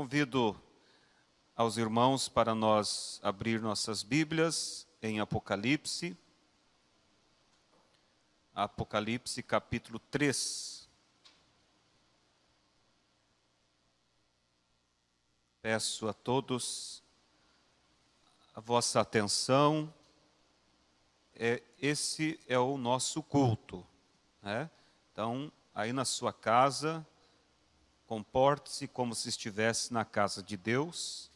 Convido aos irmãos para nós abrir nossas Bíblias em Apocalipse, Apocalipse capítulo 3. Peço a todos a vossa atenção. É, esse é o nosso culto. Né? Então, aí na sua casa, Comporte-se como se estivesse na casa de Deus,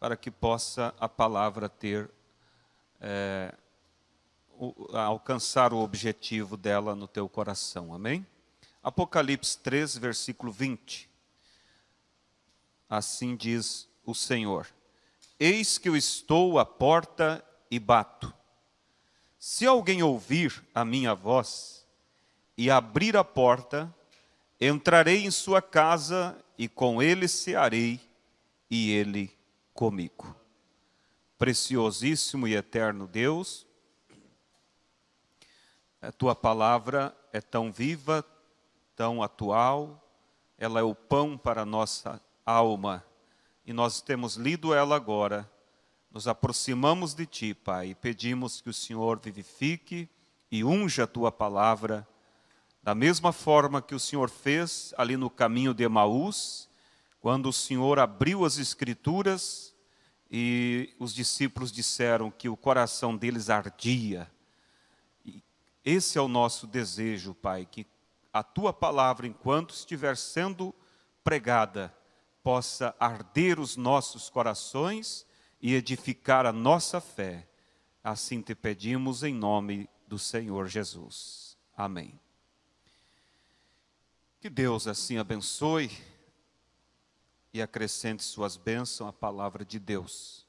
para que possa a palavra ter é, o, alcançar o objetivo dela no teu coração. Amém? Apocalipse 3, versículo 20. Assim diz o Senhor: Eis que eu estou à porta e bato. Se alguém ouvir a minha voz e abrir a porta, Entrarei em sua casa e com ele cearei, e ele comigo. Preciosíssimo e eterno Deus, a tua palavra é tão viva, tão atual, ela é o pão para a nossa alma, e nós temos lido ela agora. Nos aproximamos de ti, Pai, e pedimos que o Senhor vivifique e unja a tua palavra da mesma forma que o Senhor fez ali no caminho de Emaús, quando o Senhor abriu as Escrituras e os discípulos disseram que o coração deles ardia. Esse é o nosso desejo, Pai, que a tua palavra, enquanto estiver sendo pregada, possa arder os nossos corações e edificar a nossa fé. Assim te pedimos em nome do Senhor Jesus. Amém. Que Deus assim abençoe e acrescente suas bênçãos à palavra de Deus.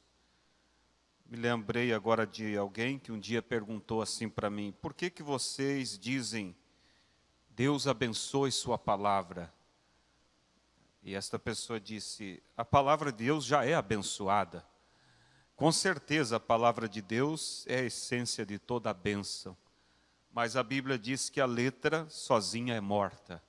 Me lembrei agora de alguém que um dia perguntou assim para mim: por que, que vocês dizem Deus abençoe sua palavra? E esta pessoa disse: a palavra de Deus já é abençoada. Com certeza a palavra de Deus é a essência de toda a bênção. Mas a Bíblia diz que a letra sozinha é morta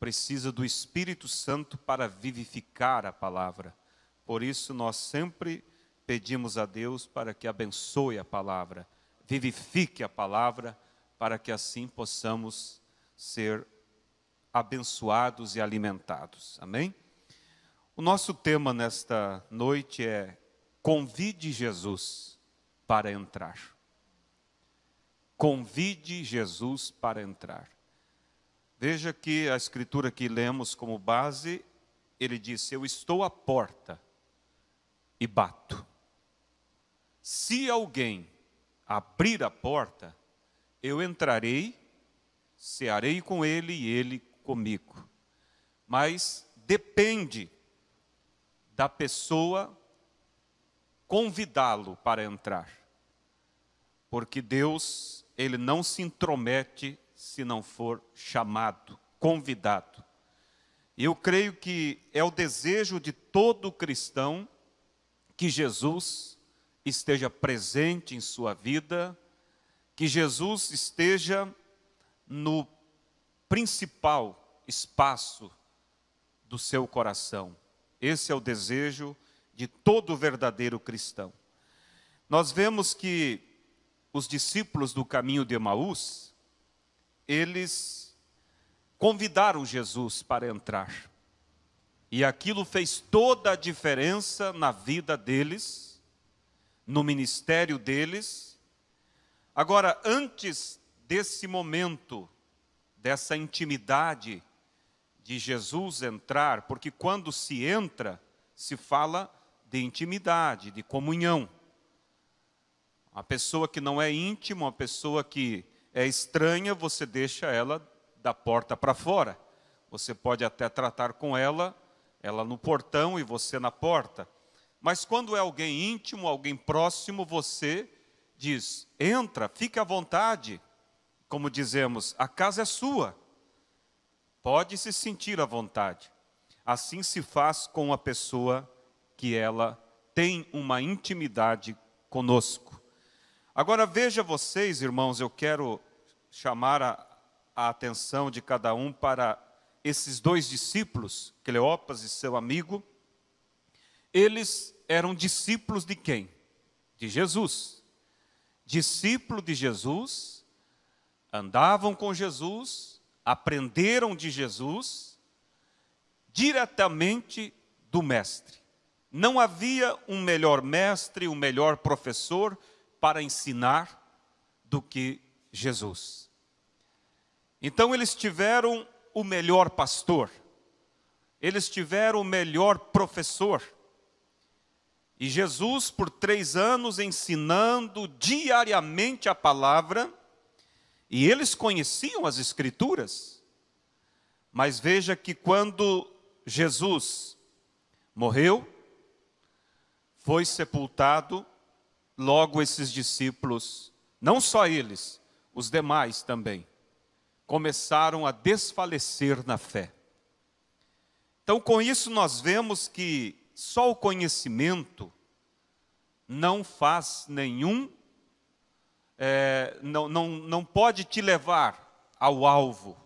precisa do Espírito Santo para vivificar a palavra. Por isso, nós sempre pedimos a Deus para que abençoe a palavra, vivifique a palavra, para que assim possamos ser abençoados e alimentados. Amém? O nosso tema nesta noite é Convide Jesus para entrar. Convide Jesus para entrar. Veja que a escritura que lemos como base, ele disse: Eu estou à porta e bato. Se alguém abrir a porta, eu entrarei, cearei com ele e ele comigo. Mas depende da pessoa convidá-lo para entrar. Porque Deus, ele não se intromete se não for chamado, convidado. Eu creio que é o desejo de todo cristão que Jesus esteja presente em sua vida, que Jesus esteja no principal espaço do seu coração. Esse é o desejo de todo verdadeiro cristão. Nós vemos que os discípulos do caminho de Emaús, eles convidaram Jesus para entrar. E aquilo fez toda a diferença na vida deles, no ministério deles. Agora, antes desse momento, dessa intimidade de Jesus entrar, porque quando se entra, se fala de intimidade, de comunhão. A pessoa que não é íntima, a pessoa que é estranha, você deixa ela da porta para fora. Você pode até tratar com ela, ela no portão e você na porta. Mas quando é alguém íntimo, alguém próximo, você diz: entra, fique à vontade. Como dizemos, a casa é sua. Pode se sentir à vontade. Assim se faz com a pessoa que ela tem uma intimidade conosco. Agora veja vocês, irmãos, eu quero chamar a, a atenção de cada um para esses dois discípulos, Cleopas e seu amigo. Eles eram discípulos de quem? De Jesus. Discípulo de Jesus, andavam com Jesus, aprenderam de Jesus diretamente do Mestre. Não havia um melhor mestre, um melhor professor para ensinar do que Jesus. Então eles tiveram o melhor pastor, eles tiveram o melhor professor. E Jesus, por três anos, ensinando diariamente a palavra, e eles conheciam as Escrituras, mas veja que quando Jesus morreu, foi sepultado Logo, esses discípulos, não só eles, os demais também, começaram a desfalecer na fé. Então, com isso, nós vemos que só o conhecimento não faz nenhum, é, não, não, não pode te levar ao alvo.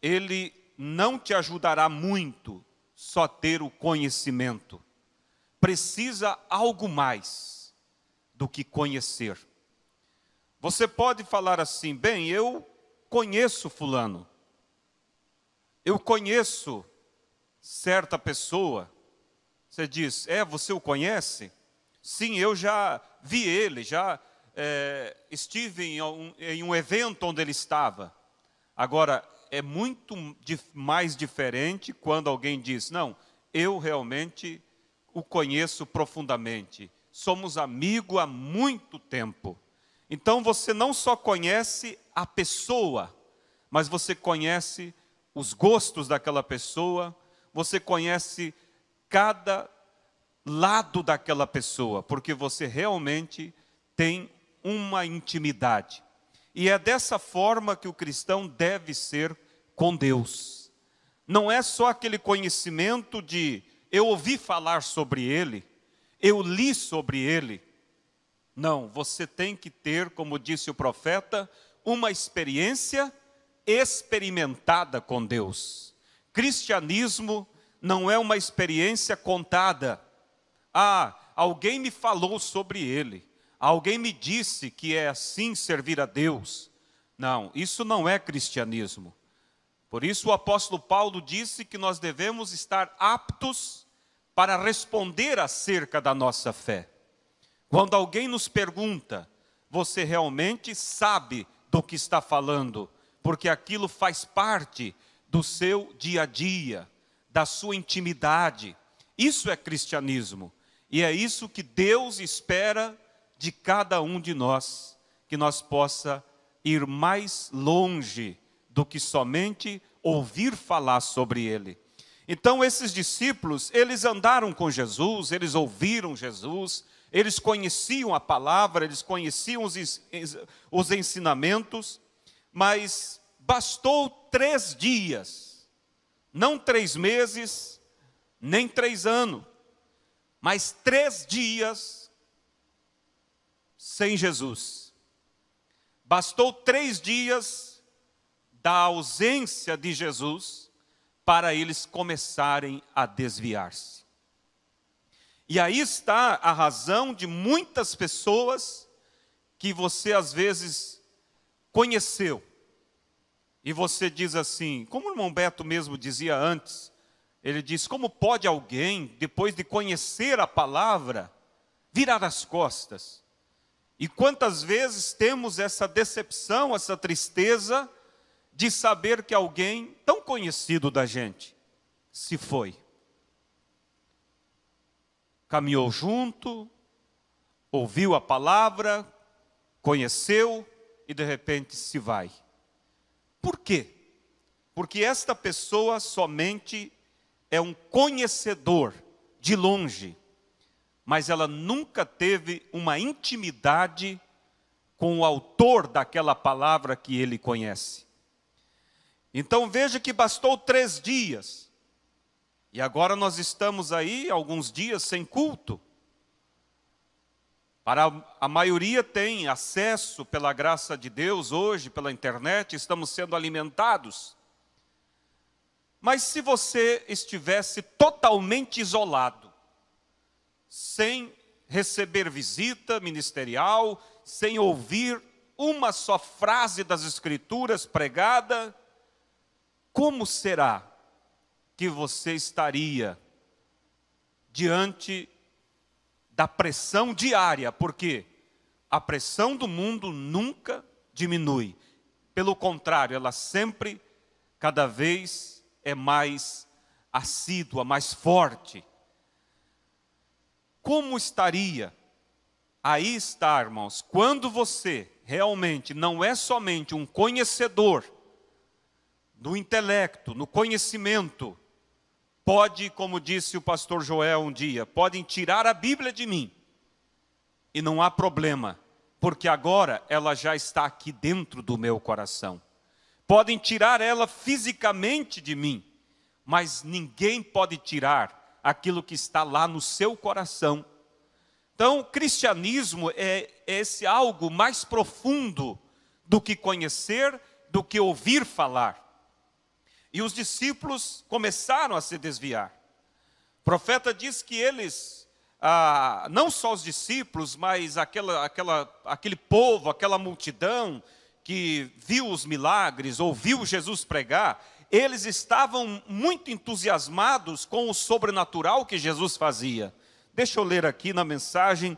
Ele não te ajudará muito só ter o conhecimento. Precisa algo mais do que conhecer. Você pode falar assim: bem, eu conheço Fulano, eu conheço certa pessoa. Você diz: é, você o conhece? Sim, eu já vi ele, já é, estive em um, em um evento onde ele estava. Agora, é muito mais diferente quando alguém diz: não, eu realmente o conheço profundamente somos amigo há muito tempo. Então você não só conhece a pessoa, mas você conhece os gostos daquela pessoa, você conhece cada lado daquela pessoa, porque você realmente tem uma intimidade. E é dessa forma que o cristão deve ser com Deus. Não é só aquele conhecimento de eu ouvi falar sobre ele, eu li sobre ele. Não, você tem que ter, como disse o profeta, uma experiência experimentada com Deus. Cristianismo não é uma experiência contada. Ah, alguém me falou sobre ele. Alguém me disse que é assim servir a Deus. Não, isso não é cristianismo. Por isso o apóstolo Paulo disse que nós devemos estar aptos para responder acerca da nossa fé. Quando alguém nos pergunta, você realmente sabe do que está falando, porque aquilo faz parte do seu dia a dia, da sua intimidade. Isso é cristianismo. E é isso que Deus espera de cada um de nós, que nós possa ir mais longe do que somente ouvir falar sobre ele. Então esses discípulos, eles andaram com Jesus, eles ouviram Jesus, eles conheciam a palavra, eles conheciam os, os ensinamentos, mas bastou três dias, não três meses, nem três anos, mas três dias sem Jesus. Bastou três dias da ausência de Jesus para eles começarem a desviar-se. E aí está a razão de muitas pessoas que você às vezes conheceu. E você diz assim, como o irmão Beto mesmo dizia antes, ele diz: como pode alguém, depois de conhecer a palavra, virar as costas? E quantas vezes temos essa decepção, essa tristeza, de saber que alguém tão conhecido da gente se foi. Caminhou junto, ouviu a palavra, conheceu e de repente se vai. Por quê? Porque esta pessoa somente é um conhecedor de longe, mas ela nunca teve uma intimidade com o autor daquela palavra que ele conhece. Então veja que bastou três dias. E agora nós estamos aí alguns dias sem culto. Para a maioria tem acesso pela graça de Deus hoje pela internet, estamos sendo alimentados. Mas se você estivesse totalmente isolado, sem receber visita ministerial, sem ouvir uma só frase das escrituras pregada, como será que você estaria diante da pressão diária? Porque a pressão do mundo nunca diminui. Pelo contrário, ela sempre, cada vez, é mais assídua, mais forte. Como estaria? Aí está, irmãos, quando você realmente não é somente um conhecedor no intelecto, no conhecimento, pode, como disse o pastor Joel um dia, podem tirar a Bíblia de mim. E não há problema, porque agora ela já está aqui dentro do meu coração. Podem tirar ela fisicamente de mim, mas ninguém pode tirar aquilo que está lá no seu coração. Então, o cristianismo é, é esse algo mais profundo do que conhecer, do que ouvir falar e os discípulos começaram a se desviar. O profeta diz que eles, ah, não só os discípulos, mas aquela, aquela, aquele povo, aquela multidão que viu os milagres, ouviu Jesus pregar, eles estavam muito entusiasmados com o sobrenatural que Jesus fazia. Deixa eu ler aqui na mensagem.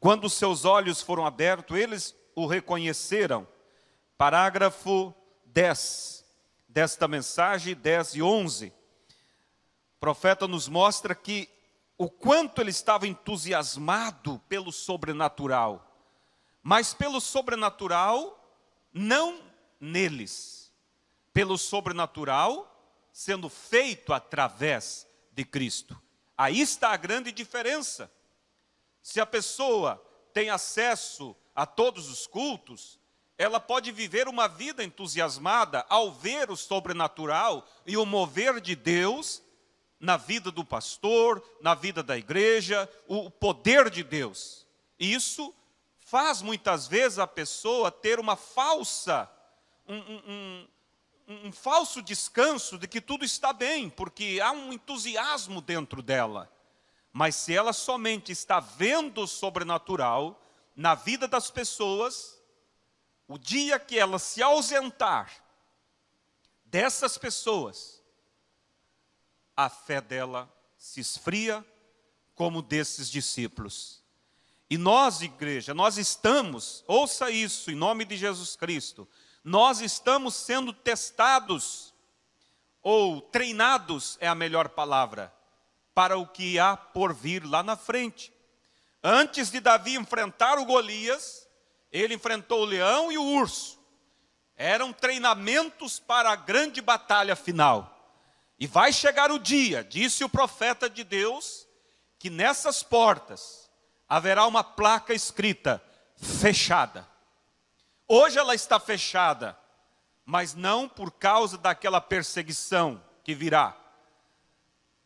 Quando seus olhos foram abertos, eles o reconheceram. Parágrafo 10 desta mensagem, 10 e 11. O profeta nos mostra que o quanto ele estava entusiasmado pelo sobrenatural, mas pelo sobrenatural não neles, pelo sobrenatural sendo feito através de Cristo. Aí está a grande diferença. Se a pessoa tem acesso a todos os cultos, ela pode viver uma vida entusiasmada ao ver o sobrenatural e o mover de Deus na vida do pastor, na vida da igreja, o poder de Deus. isso faz muitas vezes a pessoa ter uma falsa, um, um, um, um falso descanso de que tudo está bem, porque há um entusiasmo dentro dela. Mas se ela somente está vendo o sobrenatural na vida das pessoas, o dia que ela se ausentar dessas pessoas, a fé dela se esfria, como desses discípulos. E nós, igreja, nós estamos, ouça isso em nome de Jesus Cristo, nós estamos sendo testados ou treinados é a melhor palavra para o que há por vir lá na frente. Antes de Davi enfrentar o Golias, ele enfrentou o leão e o urso. Eram treinamentos para a grande batalha final. E vai chegar o dia, disse o profeta de Deus, que nessas portas haverá uma placa escrita: fechada. Hoje ela está fechada, mas não por causa daquela perseguição que virá.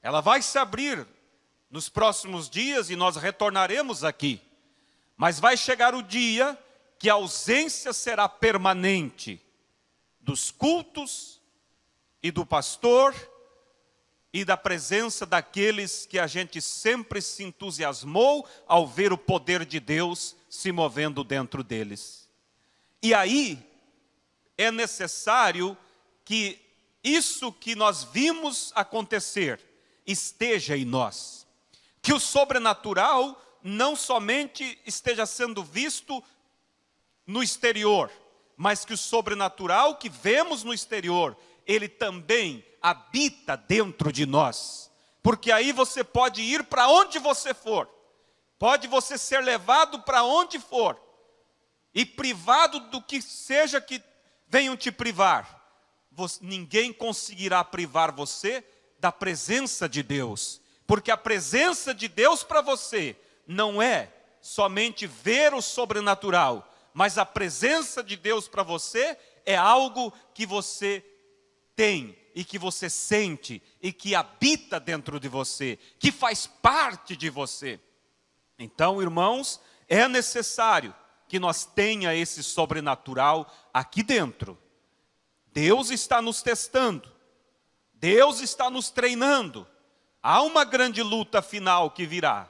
Ela vai se abrir nos próximos dias e nós retornaremos aqui. Mas vai chegar o dia que a ausência será permanente dos cultos e do pastor e da presença daqueles que a gente sempre se entusiasmou ao ver o poder de Deus se movendo dentro deles. E aí é necessário que isso que nós vimos acontecer esteja em nós, que o sobrenatural não somente esteja sendo visto no exterior, mas que o sobrenatural que vemos no exterior, ele também habita dentro de nós. Porque aí você pode ir para onde você for, pode você ser levado para onde for, e privado do que seja que venham te privar, você, ninguém conseguirá privar você da presença de Deus, porque a presença de Deus para você não é somente ver o sobrenatural, mas a presença de Deus para você é algo que você tem e que você sente e que habita dentro de você, que faz parte de você. Então, irmãos, é necessário que nós tenha esse sobrenatural aqui dentro. Deus está nos testando. Deus está nos treinando. Há uma grande luta final que virá.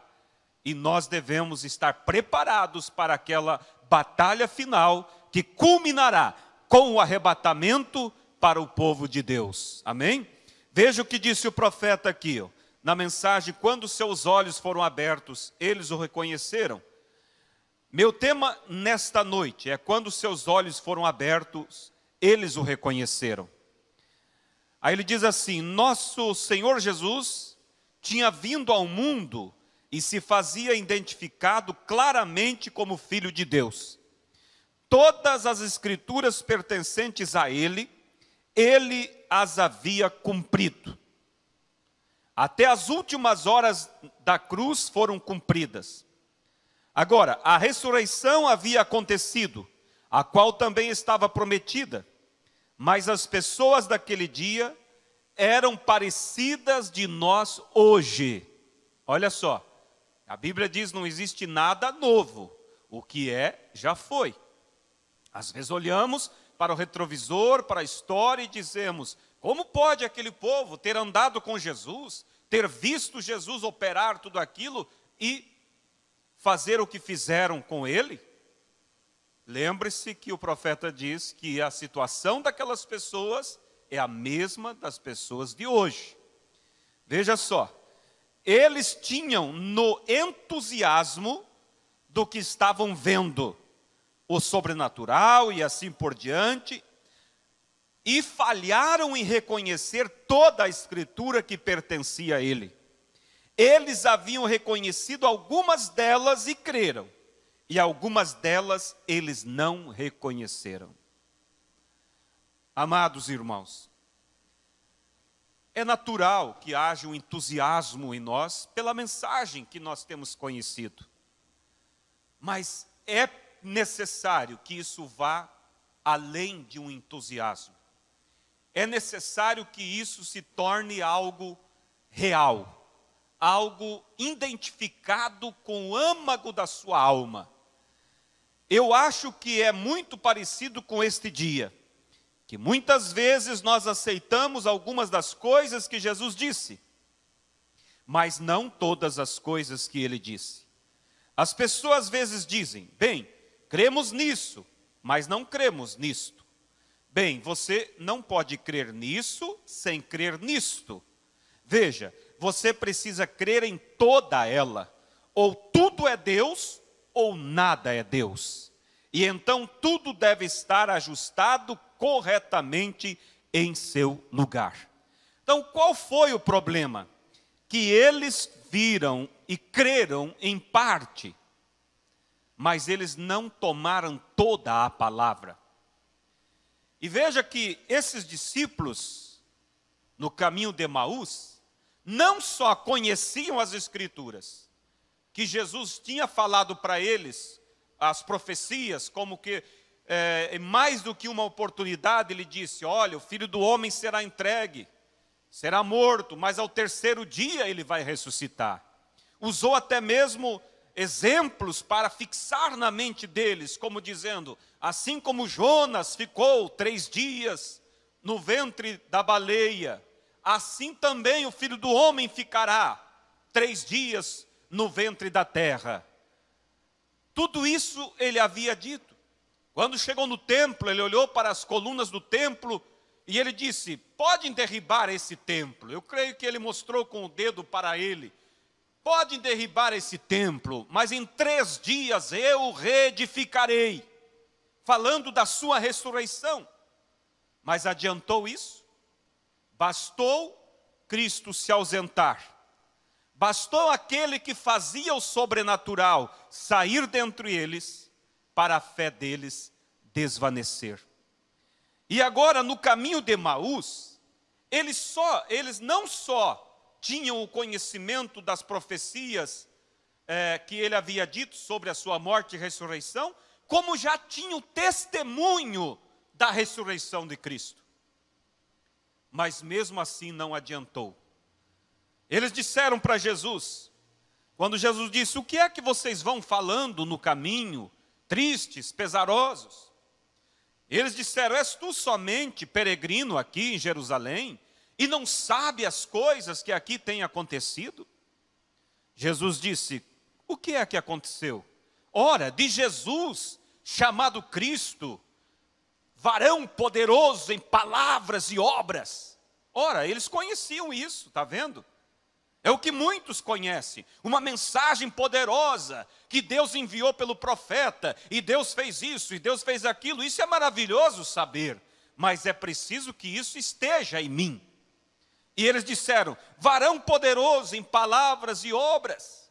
E nós devemos estar preparados para aquela batalha final que culminará com o arrebatamento para o povo de Deus. Amém? Veja o que disse o profeta aqui, ó, na mensagem: quando seus olhos foram abertos, eles o reconheceram. Meu tema nesta noite é quando seus olhos foram abertos, eles o reconheceram. Aí ele diz assim: Nosso Senhor Jesus tinha vindo ao mundo e se fazia identificado claramente como filho de Deus. Todas as escrituras pertencentes a ele, ele as havia cumprido. Até as últimas horas da cruz foram cumpridas. Agora, a ressurreição havia acontecido, a qual também estava prometida, mas as pessoas daquele dia eram parecidas de nós hoje. Olha só, a Bíblia diz: não existe nada novo. O que é, já foi. Às vezes olhamos para o retrovisor, para a história e dizemos: como pode aquele povo ter andado com Jesus, ter visto Jesus operar tudo aquilo e fazer o que fizeram com ele? Lembre-se que o profeta diz que a situação daquelas pessoas é a mesma das pessoas de hoje. Veja só, eles tinham no entusiasmo do que estavam vendo o sobrenatural e assim por diante, e falharam em reconhecer toda a escritura que pertencia a ele. Eles haviam reconhecido algumas delas e creram, e algumas delas eles não reconheceram. Amados irmãos, é natural que haja um entusiasmo em nós pela mensagem que nós temos conhecido. Mas é necessário que isso vá além de um entusiasmo. É necessário que isso se torne algo real, algo identificado com o âmago da sua alma. Eu acho que é muito parecido com este dia que muitas vezes nós aceitamos algumas das coisas que Jesus disse, mas não todas as coisas que ele disse. As pessoas às vezes dizem: bem, cremos nisso, mas não cremos nisto. Bem, você não pode crer nisso sem crer nisto. Veja, você precisa crer em toda ela. Ou tudo é Deus, ou nada é Deus e então tudo deve estar ajustado corretamente em seu lugar. Então, qual foi o problema? Que eles viram e creram em parte, mas eles não tomaram toda a palavra. E veja que esses discípulos, no caminho de Maús, não só conheciam as Escrituras, que Jesus tinha falado para eles as profecias, como que é, mais do que uma oportunidade, ele disse: Olha, o filho do homem será entregue, será morto, mas ao terceiro dia ele vai ressuscitar. Usou até mesmo exemplos para fixar na mente deles, como dizendo: Assim como Jonas ficou três dias no ventre da baleia, assim também o filho do homem ficará três dias no ventre da terra. Tudo isso ele havia dito. Quando chegou no templo, ele olhou para as colunas do templo e ele disse: Podem derribar esse templo. Eu creio que ele mostrou com o dedo para ele: Podem derribar esse templo, mas em três dias eu o reedificarei. Falando da sua ressurreição. Mas adiantou isso? Bastou Cristo se ausentar Bastou aquele que fazia o sobrenatural sair dentre eles, para a fé deles desvanecer. E agora, no caminho de Maús, eles, só, eles não só tinham o conhecimento das profecias é, que ele havia dito sobre a sua morte e ressurreição, como já tinham testemunho da ressurreição de Cristo. Mas mesmo assim não adiantou eles disseram para Jesus, quando Jesus disse: O que é que vocês vão falando no caminho, tristes, pesarosos? Eles disseram: És tu somente peregrino aqui em Jerusalém e não sabe as coisas que aqui têm acontecido? Jesus disse: O que é que aconteceu? Ora, de Jesus, chamado Cristo, varão poderoso em palavras e obras. Ora, eles conheciam isso, está vendo? É o que muitos conhecem, uma mensagem poderosa que Deus enviou pelo profeta, e Deus fez isso, e Deus fez aquilo. Isso é maravilhoso saber, mas é preciso que isso esteja em mim. E eles disseram: varão poderoso em palavras e obras.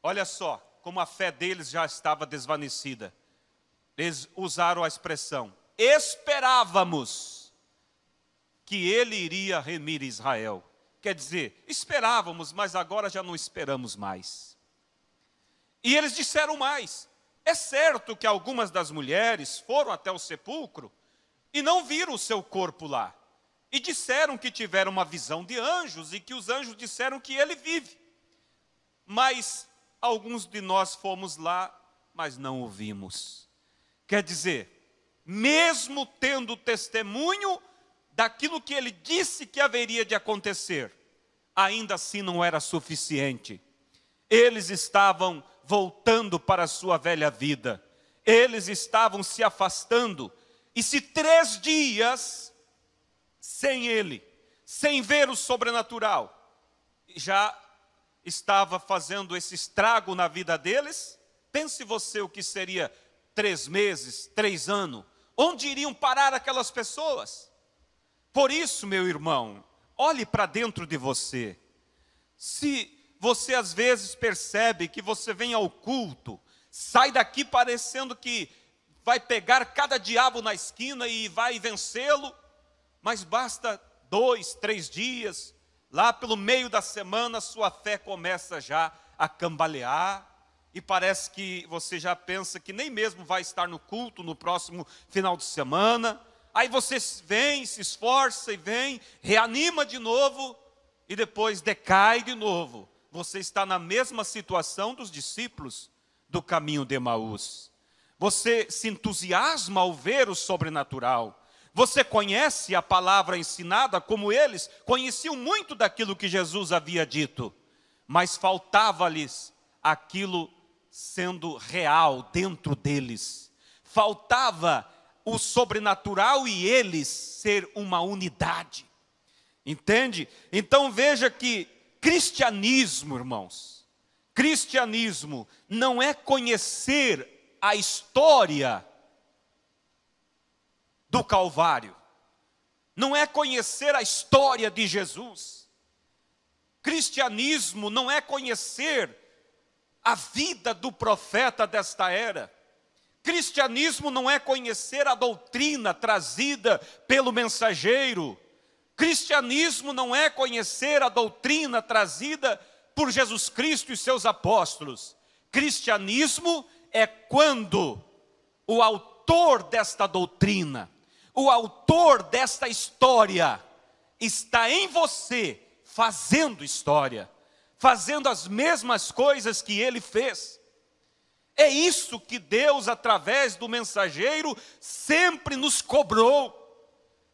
Olha só como a fé deles já estava desvanecida. Eles usaram a expressão: esperávamos que ele iria remir Israel. Quer dizer, esperávamos, mas agora já não esperamos mais. E eles disseram mais: é certo que algumas das mulheres foram até o sepulcro e não viram o seu corpo lá. E disseram que tiveram uma visão de anjos e que os anjos disseram que ele vive. Mas alguns de nós fomos lá, mas não ouvimos. Quer dizer, mesmo tendo testemunho, daquilo que ele disse que haveria de acontecer, ainda assim não era suficiente. Eles estavam voltando para a sua velha vida, eles estavam se afastando, e se três dias sem ele, sem ver o sobrenatural, já estava fazendo esse estrago na vida deles, pense você o que seria três meses, três anos, onde iriam parar aquelas pessoas? Por isso, meu irmão, olhe para dentro de você. Se você às vezes percebe que você vem ao culto, sai daqui parecendo que vai pegar cada diabo na esquina e vai vencê-lo, mas basta dois, três dias, lá pelo meio da semana, sua fé começa já a cambalear, e parece que você já pensa que nem mesmo vai estar no culto no próximo final de semana, Aí você vem, se esforça e vem, reanima de novo e depois decai de novo. Você está na mesma situação dos discípulos do caminho de Emaús. Você se entusiasma ao ver o sobrenatural. Você conhece a palavra ensinada como eles conheciam muito daquilo que Jesus havia dito, mas faltava-lhes aquilo sendo real dentro deles. Faltava o sobrenatural e eles ser uma unidade. Entende? Então veja que cristianismo, irmãos, cristianismo não é conhecer a história do Calvário, não é conhecer a história de Jesus. Cristianismo não é conhecer a vida do profeta desta era. Cristianismo não é conhecer a doutrina trazida pelo mensageiro. Cristianismo não é conhecer a doutrina trazida por Jesus Cristo e seus apóstolos. Cristianismo é quando o autor desta doutrina, o autor desta história, está em você fazendo história, fazendo as mesmas coisas que ele fez. É isso que Deus, através do mensageiro, sempre nos cobrou,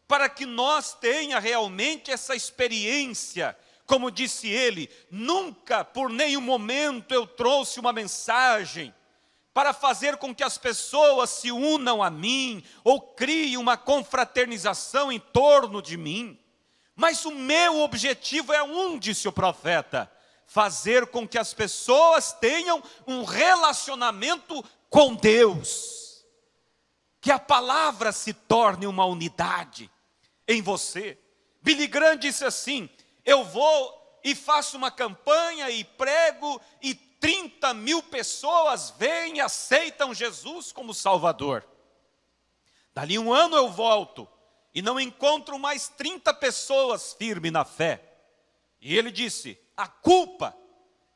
para que nós tenha realmente essa experiência. Como disse ele, nunca por nenhum momento eu trouxe uma mensagem para fazer com que as pessoas se unam a mim ou criem uma confraternização em torno de mim. Mas o meu objetivo é um, disse o profeta: fazer com que as pessoas tenham um relacionamento com Deus, que a palavra se torne uma unidade em você. Billy Graham disse assim: Eu vou e faço uma campanha e prego, e 30 mil pessoas vêm e aceitam Jesus como Salvador. Dali um ano eu volto e não encontro mais 30 pessoas firmes na fé. E ele disse: a culpa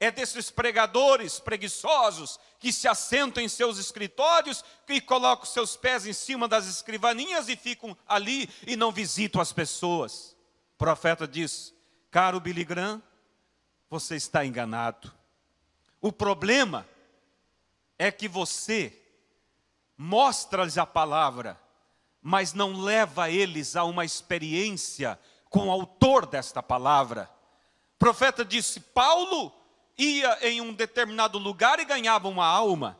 é desses pregadores preguiçosos que se assentam em seus escritórios e colocam seus pés em cima das escrivaninhas e ficam ali e não visitam as pessoas. O profeta diz: Caro Billy Graham, você está enganado. O problema é que você mostra-lhes a palavra, mas não leva eles a uma experiência com o autor desta palavra profeta disse: Paulo ia em um determinado lugar e ganhava uma alma.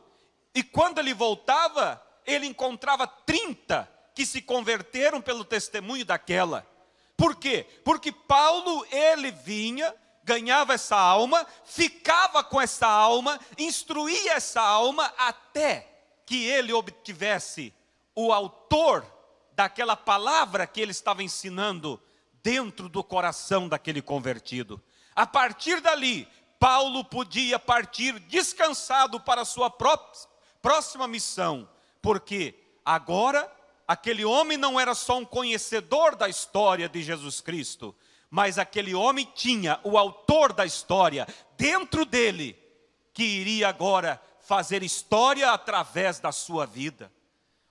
E quando ele voltava, ele encontrava 30 que se converteram pelo testemunho daquela. Por quê? Porque Paulo, ele vinha, ganhava essa alma, ficava com essa alma, instruía essa alma até que ele obtivesse o autor daquela palavra que ele estava ensinando dentro do coração daquele convertido. A partir dali, Paulo podia partir descansado para sua próxima missão, porque agora aquele homem não era só um conhecedor da história de Jesus Cristo, mas aquele homem tinha o autor da história dentro dele, que iria agora fazer história através da sua vida.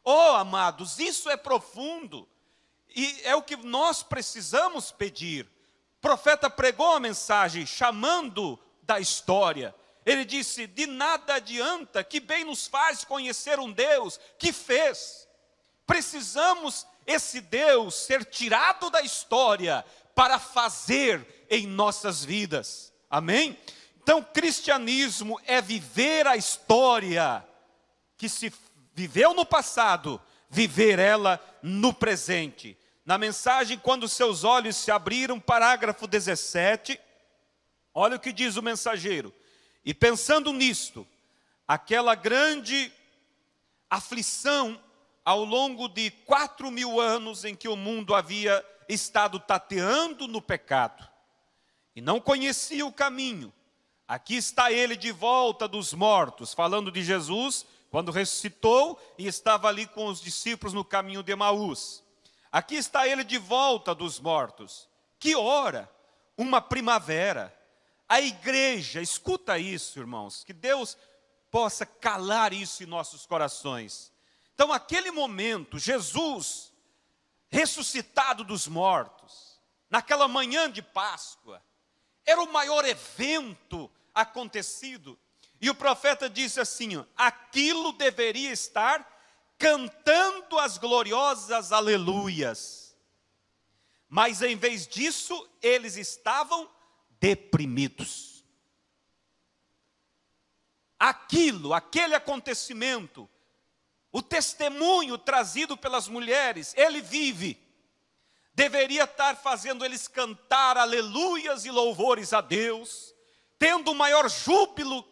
Oh, amados, isso é profundo. E é o que nós precisamos pedir profeta pregou a mensagem chamando da história. Ele disse: De nada adianta que bem nos faz conhecer um Deus que fez. Precisamos esse Deus ser tirado da história para fazer em nossas vidas. Amém? Então, cristianismo é viver a história que se viveu no passado, viver ela no presente. Na mensagem, quando seus olhos se abriram, parágrafo 17, olha o que diz o mensageiro. E pensando nisto, aquela grande aflição ao longo de quatro mil anos em que o mundo havia estado tateando no pecado e não conhecia o caminho. Aqui está ele de volta dos mortos, falando de Jesus, quando ressuscitou e estava ali com os discípulos no caminho de Emaús. Aqui está ele de volta dos mortos. Que hora? Uma primavera. A igreja, escuta isso, irmãos, que Deus possa calar isso em nossos corações. Então, aquele momento, Jesus, ressuscitado dos mortos, naquela manhã de Páscoa, era o maior evento acontecido. E o profeta disse assim: aquilo deveria estar cantando as gloriosas aleluias. Mas em vez disso, eles estavam deprimidos. Aquilo, aquele acontecimento, o testemunho trazido pelas mulheres, ele vive. Deveria estar fazendo eles cantar aleluias e louvores a Deus, tendo o maior júbilo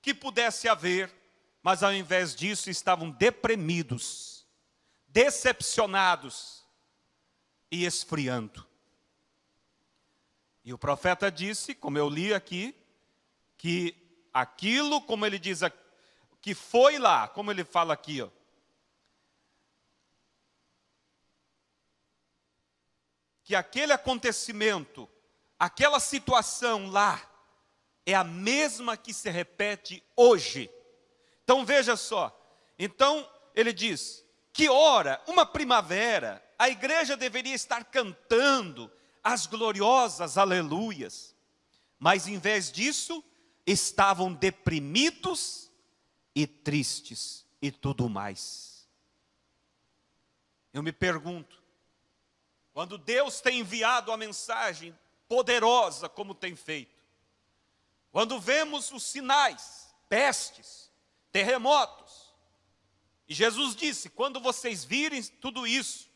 que pudesse haver mas ao invés disso estavam deprimidos, decepcionados e esfriando. E o profeta disse, como eu li aqui, que aquilo, como ele diz, que foi lá, como ele fala aqui, ó, que aquele acontecimento, aquela situação lá, é a mesma que se repete hoje então veja só. Então ele diz: que ora, uma primavera, a igreja deveria estar cantando as gloriosas aleluias. Mas em vez disso, estavam deprimidos e tristes e tudo mais. Eu me pergunto, quando Deus tem enviado a mensagem poderosa como tem feito, quando vemos os sinais, pestes, terremotos. E Jesus disse: quando vocês virem tudo isso,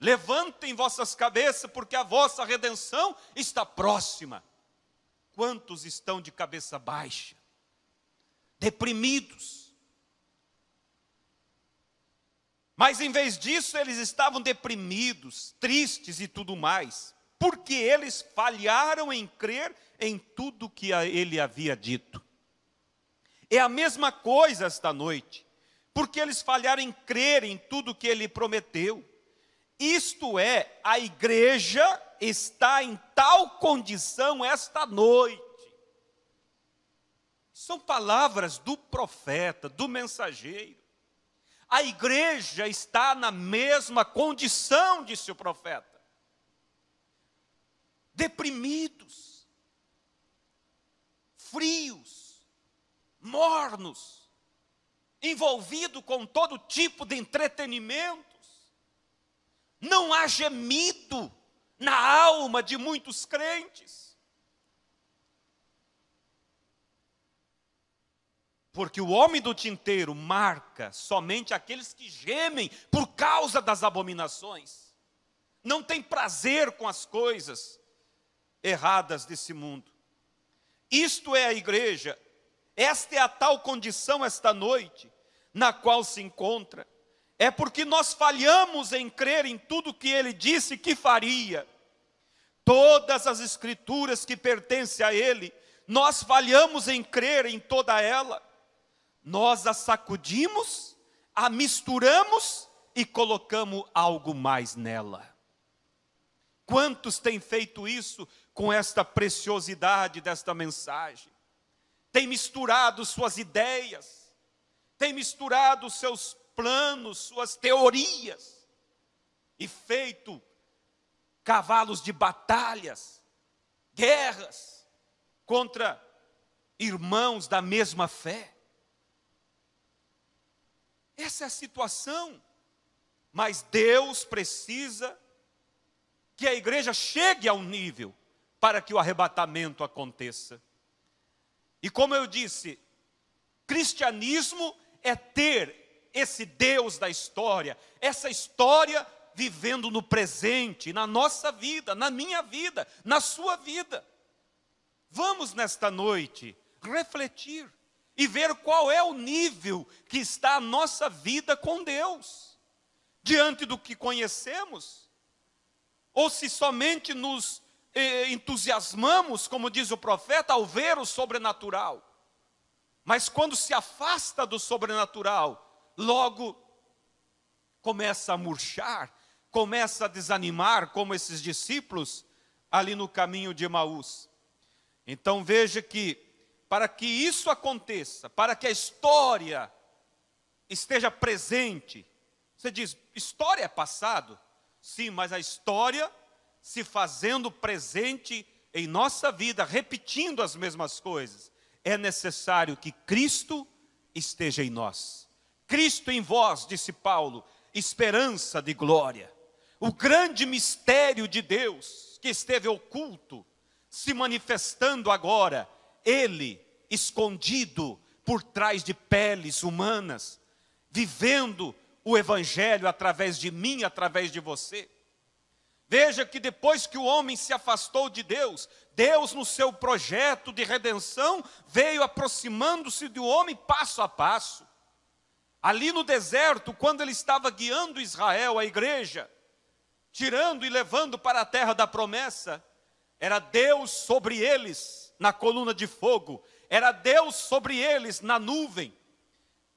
levantem vossas cabeças, porque a vossa redenção está próxima. Quantos estão de cabeça baixa, deprimidos? Mas em vez disso, eles estavam deprimidos, tristes e tudo mais, porque eles falharam em crer em tudo que ele havia dito. É a mesma coisa esta noite, porque eles falharam em crer em tudo que ele prometeu. Isto é, a igreja está em tal condição esta noite. São palavras do profeta, do mensageiro. A igreja está na mesma condição, disse o profeta. Deprimidos, frios, mornos, envolvido com todo tipo de entretenimentos. Não há gemido na alma de muitos crentes. Porque o homem do tinteiro marca somente aqueles que gemem por causa das abominações. Não tem prazer com as coisas erradas desse mundo. Isto é a igreja, esta é a tal condição esta noite na qual se encontra. É porque nós falhamos em crer em tudo que ele disse que faria. Todas as escrituras que pertencem a ele, nós falhamos em crer em toda ela. Nós a sacudimos, a misturamos e colocamos algo mais nela. Quantos têm feito isso com esta preciosidade desta mensagem? tem misturado suas ideias, tem misturado seus planos, suas teorias, e feito cavalos de batalhas, guerras contra irmãos da mesma fé. Essa é a situação. Mas Deus precisa que a igreja chegue a um nível para que o arrebatamento aconteça. E como eu disse, cristianismo é ter esse Deus da história, essa história vivendo no presente, na nossa vida, na minha vida, na sua vida. Vamos nesta noite refletir e ver qual é o nível que está a nossa vida com Deus, diante do que conhecemos, ou se somente nos entusiasmamos, como diz o profeta, ao ver o sobrenatural. Mas quando se afasta do sobrenatural, logo começa a murchar, começa a desanimar, como esses discípulos ali no caminho de Emaús. Então veja que, para que isso aconteça, para que a história esteja presente, você diz, história é passado? Sim, mas a história se fazendo presente em nossa vida, repetindo as mesmas coisas, é necessário que Cristo esteja em nós. Cristo em vós, disse Paulo, esperança de glória. O grande mistério de Deus que esteve oculto, se manifestando agora, ele escondido por trás de peles humanas, vivendo o Evangelho através de mim, através de você. Veja que depois que o homem se afastou de Deus, Deus, no seu projeto de redenção, veio aproximando-se do homem passo a passo. Ali no deserto, quando ele estava guiando Israel, a igreja, tirando e levando para a terra da promessa, era Deus sobre eles na coluna de fogo, era Deus sobre eles na nuvem.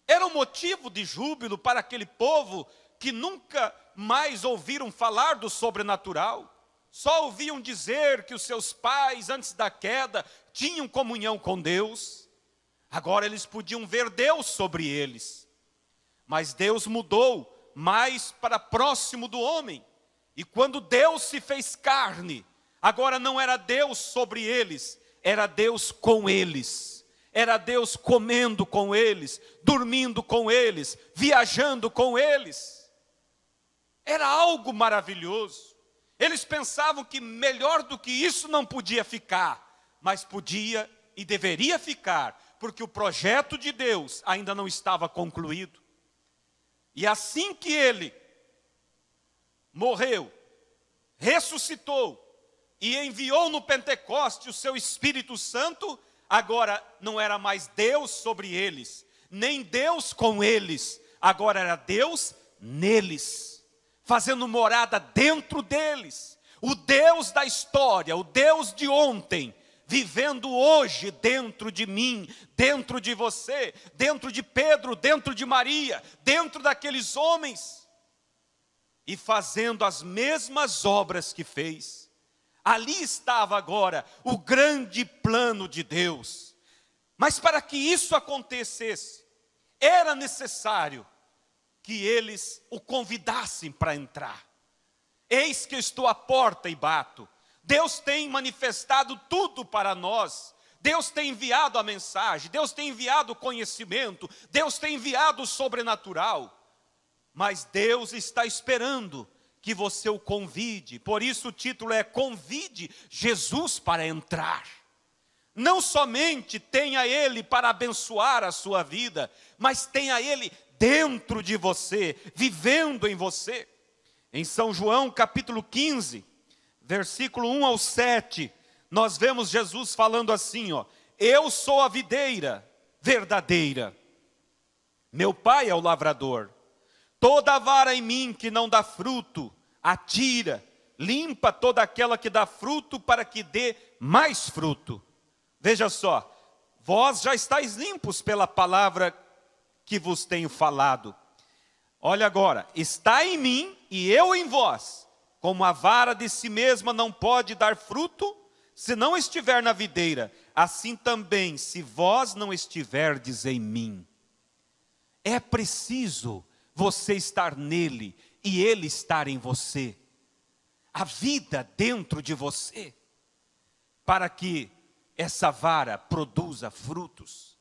Era um motivo de júbilo para aquele povo que nunca mais ouviram falar do sobrenatural, só ouviam dizer que os seus pais, antes da queda, tinham comunhão com Deus, agora eles podiam ver Deus sobre eles. Mas Deus mudou mais para próximo do homem, e quando Deus se fez carne, agora não era Deus sobre eles, era Deus com eles era Deus comendo com eles, dormindo com eles, viajando com eles. Era algo maravilhoso. Eles pensavam que melhor do que isso não podia ficar, mas podia e deveria ficar, porque o projeto de Deus ainda não estava concluído. E assim que ele morreu, ressuscitou e enviou no Pentecoste o seu Espírito Santo, agora não era mais Deus sobre eles, nem Deus com eles, agora era Deus neles fazendo morada dentro deles. O Deus da história, o Deus de ontem, vivendo hoje dentro de mim, dentro de você, dentro de Pedro, dentro de Maria, dentro daqueles homens, e fazendo as mesmas obras que fez. Ali estava agora o grande plano de Deus. Mas para que isso acontecesse, era necessário que eles o convidassem para entrar. Eis que eu estou à porta e bato. Deus tem manifestado tudo para nós. Deus tem enviado a mensagem, Deus tem enviado o conhecimento, Deus tem enviado o sobrenatural. Mas Deus está esperando que você o convide. Por isso o título é Convide Jesus para entrar. Não somente tenha ele para abençoar a sua vida, mas tenha ele dentro de você, vivendo em você. Em São João capítulo 15, versículo 1 ao 7, nós vemos Jesus falando assim: ó, Eu sou a videira verdadeira, meu pai é o lavrador. Toda vara em mim que não dá fruto, atira, limpa toda aquela que dá fruto para que dê mais fruto. Veja só, vós já estáis limpos pela palavra que vos tenho falado. Olha agora, está em mim e eu em vós. Como a vara de si mesma não pode dar fruto se não estiver na videira, assim também, se vós não estiverdes em mim. É preciso você estar nele e ele estar em você. A vida dentro de você, para que essa vara produza frutos.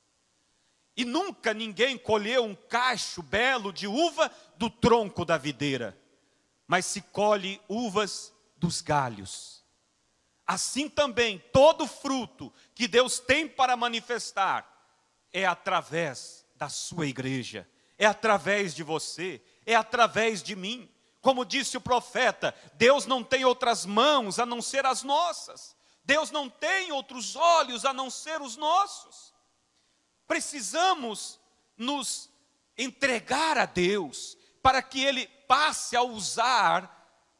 E nunca ninguém colheu um cacho belo de uva do tronco da videira, mas se colhe uvas dos galhos. Assim também, todo fruto que Deus tem para manifestar é através da sua igreja, é através de você, é através de mim. Como disse o profeta, Deus não tem outras mãos a não ser as nossas, Deus não tem outros olhos a não ser os nossos precisamos nos entregar a Deus para que Ele passe a usar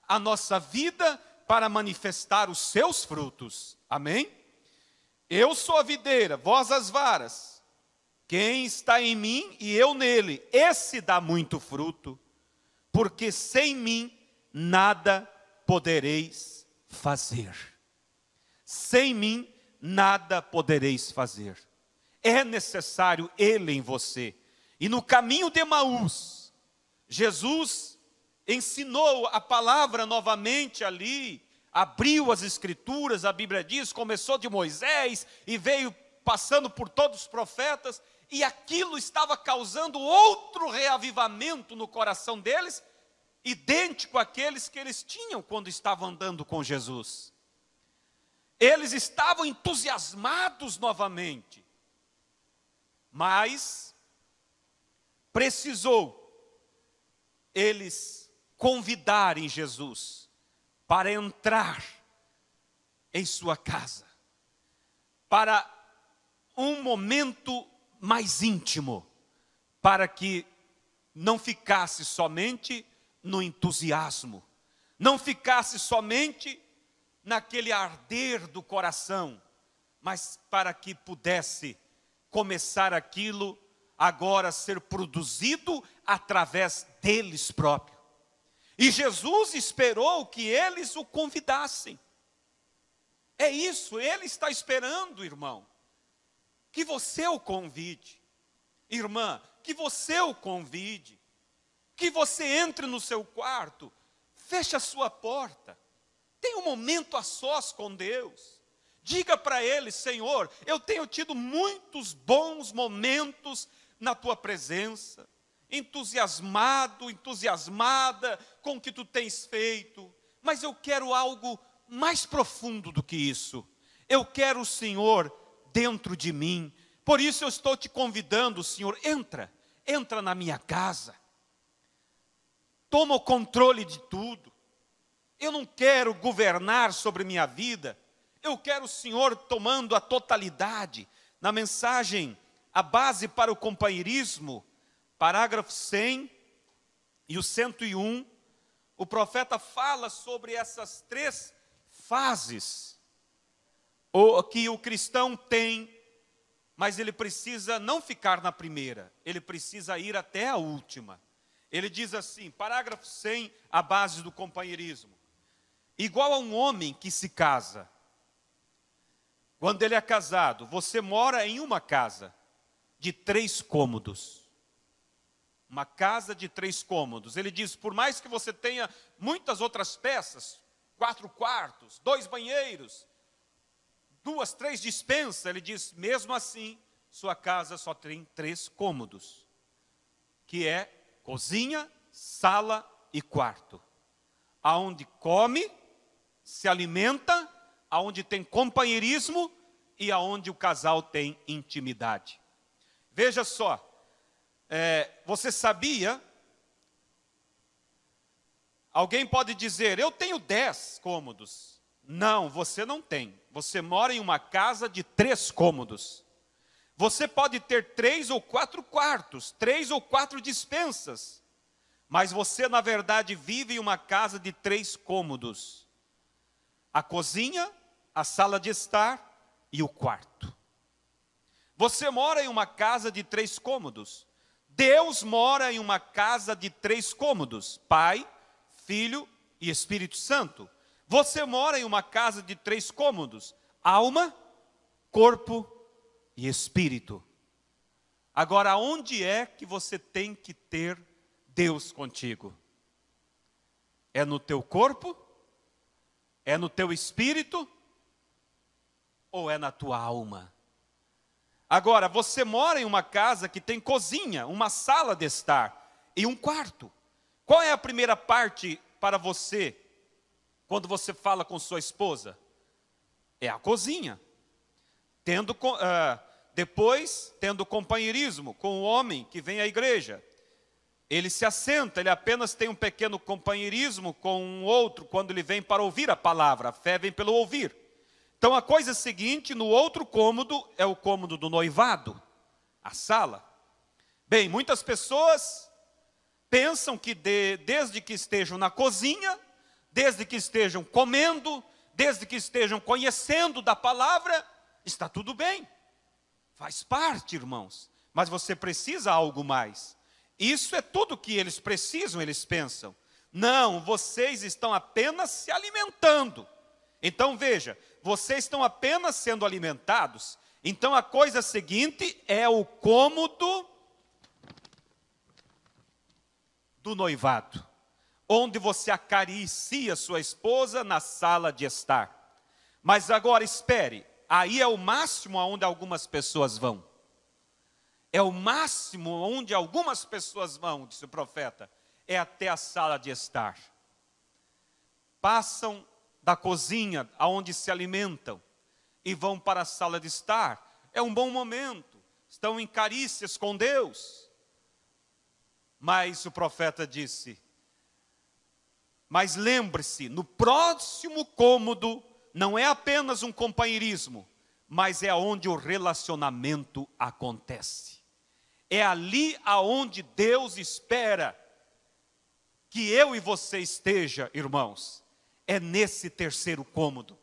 a nossa vida para manifestar os seus frutos. Amém? Eu sou a videira, vós as varas. Quem está em mim e eu nele, esse dá muito fruto, porque sem mim nada podereis fazer. Sem mim nada podereis fazer é necessário Ele em você. E no caminho de Maús, Jesus ensinou a palavra novamente ali, abriu as escrituras, a Bíblia diz, começou de Moisés e veio passando por todos os profetas, e aquilo estava causando outro reavivamento no coração deles, idêntico àqueles que eles tinham quando estavam andando com Jesus. Eles estavam entusiasmados novamente, mas precisou eles convidarem Jesus para entrar em sua casa, para um momento mais íntimo, para que não ficasse somente no entusiasmo, não ficasse somente naquele arder do coração, mas para que pudesse começar aquilo agora a ser produzido através deles próprios. E Jesus esperou que eles o convidassem. É isso, ele está esperando, irmão, que você o convide. Irmã, que você o convide. Que você entre no seu quarto, feche a sua porta. Tenha um momento a sós com Deus Diga para ele, Senhor, eu tenho tido muitos bons momentos na tua presença, entusiasmado, entusiasmada com o que tu tens feito, mas eu quero algo mais profundo do que isso. Eu quero o Senhor dentro de mim. Por isso eu estou te convidando, Senhor, entra, entra na minha casa. Toma o controle de tudo. Eu não quero governar sobre minha vida eu quero o Senhor tomando a totalidade. Na mensagem A Base para o Companheirismo, parágrafo 100 e o 101, o profeta fala sobre essas três fases que o cristão tem, mas ele precisa não ficar na primeira, ele precisa ir até a última. Ele diz assim, parágrafo 100, a base do companheirismo. Igual a um homem que se casa, quando ele é casado, você mora em uma casa de três cômodos. Uma casa de três cômodos. Ele diz: por mais que você tenha muitas outras peças, quatro quartos, dois banheiros, duas, três dispensas, ele diz: mesmo assim, sua casa só tem três cômodos, que é cozinha, sala e quarto, aonde come, se alimenta aonde tem companheirismo e aonde o casal tem intimidade. Veja só, é, você sabia? Alguém pode dizer, eu tenho dez cômodos. Não, você não tem. Você mora em uma casa de três cômodos. Você pode ter três ou quatro quartos, três ou quatro dispensas, mas você, na verdade, vive em uma casa de três cômodos: a cozinha, a sala de estar e o quarto. Você mora em uma casa de três cômodos. Deus mora em uma casa de três cômodos: Pai, Filho e Espírito Santo. Você mora em uma casa de três cômodos: alma, corpo e espírito. Agora, onde é que você tem que ter Deus contigo? É no teu corpo? É no teu espírito? ou é na tua alma? Agora, você mora em uma casa que tem cozinha, uma sala de estar e um quarto. Qual é a primeira parte para você quando você fala com sua esposa? É a cozinha. Tendo, uh, depois, tendo companheirismo com o homem que vem à igreja. Ele se assenta, ele apenas tem um pequeno companheirismo com um outro quando ele vem para ouvir a palavra. A fé vem pelo ouvir. Então a coisa é seguinte, no outro cômodo, é o cômodo do noivado, a sala. Bem, muitas pessoas pensam que de, desde que estejam na cozinha, desde que estejam comendo, desde que estejam conhecendo da palavra, está tudo bem. Faz parte, irmãos, mas você precisa algo mais. Isso é tudo que eles precisam, eles pensam. Não, vocês estão apenas se alimentando. Então veja, vocês estão apenas sendo alimentados. Então a coisa seguinte é o cômodo do noivado, onde você acaricia sua esposa na sala de estar. Mas agora espere, aí é o máximo aonde algumas pessoas vão. É o máximo onde algumas pessoas vão, disse o profeta, é até a sala de estar. Passam da cozinha, aonde se alimentam, e vão para a sala de estar. É um bom momento, estão em carícias com Deus. Mas o profeta disse: Mas lembre-se, no próximo cômodo não é apenas um companheirismo, mas é onde o relacionamento acontece. É ali aonde Deus espera que eu e você esteja, irmãos é nesse terceiro cômodo.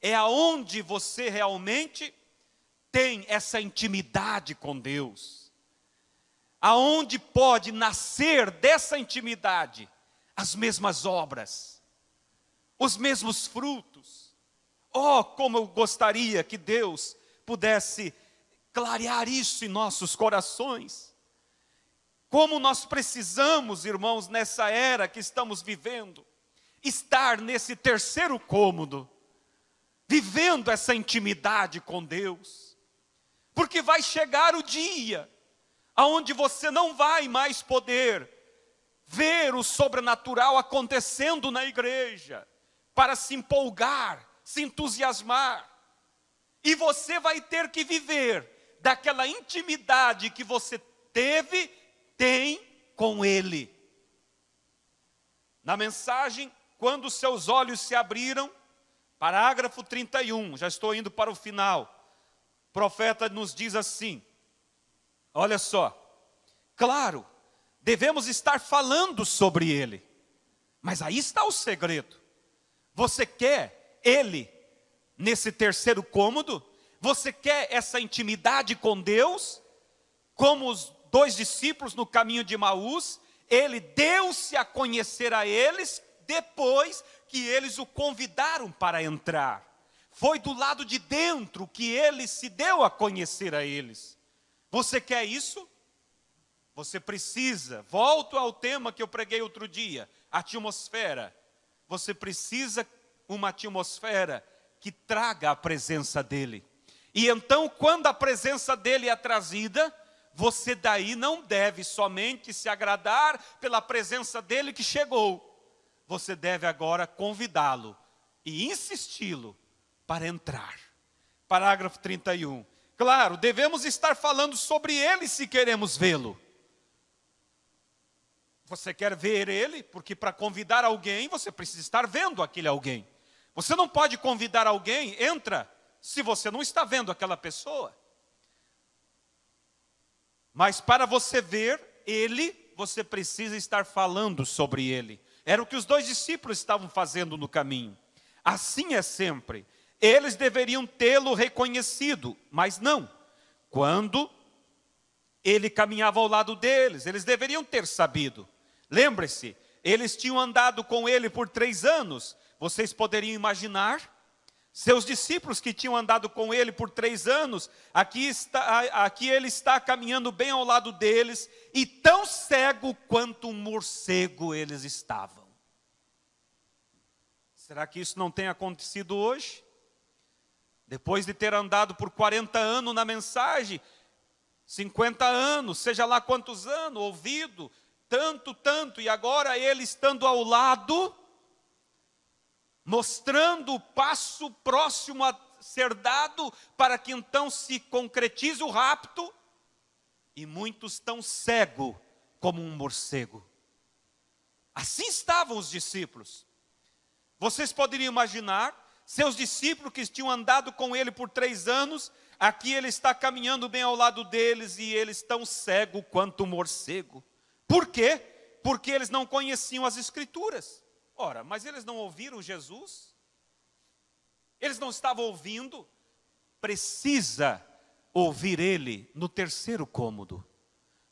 É aonde você realmente tem essa intimidade com Deus. Aonde pode nascer dessa intimidade as mesmas obras, os mesmos frutos. Oh, como eu gostaria que Deus pudesse clarear isso em nossos corações. Como nós precisamos, irmãos, nessa era que estamos vivendo, estar nesse terceiro cômodo, vivendo essa intimidade com Deus, porque vai chegar o dia aonde você não vai mais poder ver o sobrenatural acontecendo na igreja, para se empolgar, se entusiasmar. E você vai ter que viver daquela intimidade que você teve, tem com Ele. Na mensagem quando seus olhos se abriram, parágrafo 31, já estou indo para o final. O profeta nos diz assim: Olha só, claro, devemos estar falando sobre ele, mas aí está o segredo. Você quer ele nesse terceiro cômodo? Você quer essa intimidade com Deus? Como os dois discípulos no caminho de Maús, ele deu-se a conhecer a eles depois que eles o convidaram para entrar. Foi do lado de dentro que ele se deu a conhecer a eles. Você quer isso? Você precisa. Volto ao tema que eu preguei outro dia: atmosfera. Você precisa uma atmosfera que traga a presença dele. E então, quando a presença dele é trazida, você daí não deve somente se agradar pela presença dele que chegou, você deve agora convidá-lo e insisti-lo para entrar. Parágrafo 31. Claro, devemos estar falando sobre ele se queremos vê-lo. Você quer ver ele, porque para convidar alguém, você precisa estar vendo aquele alguém. Você não pode convidar alguém, entra, se você não está vendo aquela pessoa. Mas para você ver ele, você precisa estar falando sobre ele. Era o que os dois discípulos estavam fazendo no caminho. Assim é sempre. Eles deveriam tê-lo reconhecido, mas não. Quando ele caminhava ao lado deles, eles deveriam ter sabido. Lembre-se, eles tinham andado com ele por três anos. Vocês poderiam imaginar seus discípulos que tinham andado com ele por três anos, aqui, está, aqui ele está caminhando bem ao lado deles, e tão cego quanto um morcego eles estavam. Será que isso não tem acontecido hoje? Depois de ter andado por 40 anos na mensagem, 50 anos, seja lá quantos anos, ouvido, tanto, tanto, e agora ele estando ao lado, mostrando o passo próximo a ser dado para que então se concretize o rapto, e muitos tão cego como um morcego. Assim estavam os discípulos. Vocês poderiam imaginar seus discípulos que tinham andado com ele por três anos, aqui ele está caminhando bem ao lado deles e eles tão cego quanto um morcego. Por quê? Porque eles não conheciam as escrituras. Ora, mas eles não ouviram Jesus? Eles não estavam ouvindo? Precisa ouvir ele no terceiro cômodo,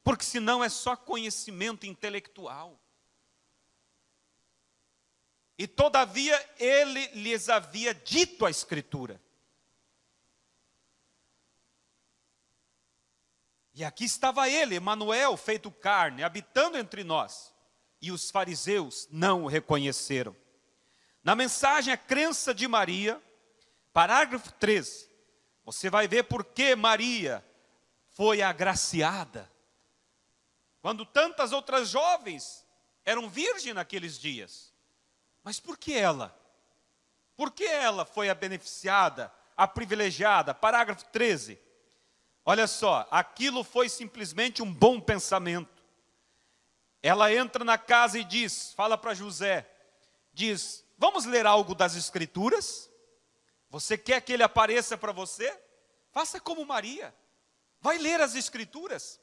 porque senão é só conhecimento intelectual. E todavia ele lhes havia dito a Escritura. E aqui estava ele, Emanuel, feito carne, habitando entre nós e os fariseus não o reconheceram. Na mensagem A Crença de Maria, parágrafo 13, você vai ver por que Maria foi agraciada. Quando tantas outras jovens eram virgens naqueles dias. Mas por que ela? Por que ela foi a beneficiada, a privilegiada? Parágrafo 13. Olha só, aquilo foi simplesmente um bom pensamento. Ela entra na casa e diz, fala para José, diz: "Vamos ler algo das escrituras? Você quer que ele apareça para você? Faça como Maria. Vai ler as escrituras.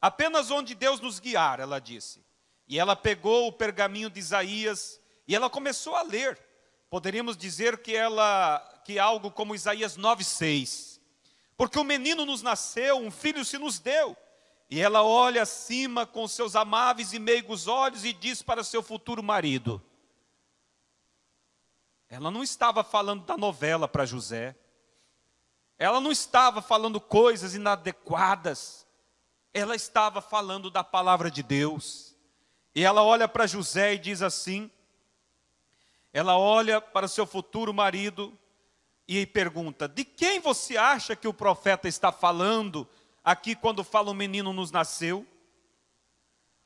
Apenas onde Deus nos guiar", ela disse. E ela pegou o pergaminho de Isaías e ela começou a ler. Poderíamos dizer que ela que algo como Isaías 9:6. Porque o menino nos nasceu, um filho se nos deu e ela olha acima com seus amáveis e meigos olhos e diz para seu futuro marido. Ela não estava falando da novela para José. Ela não estava falando coisas inadequadas. Ela estava falando da palavra de Deus. E ela olha para José e diz assim: ela olha para seu futuro marido e pergunta: De quem você acha que o profeta está falando? aqui quando fala o menino nos nasceu?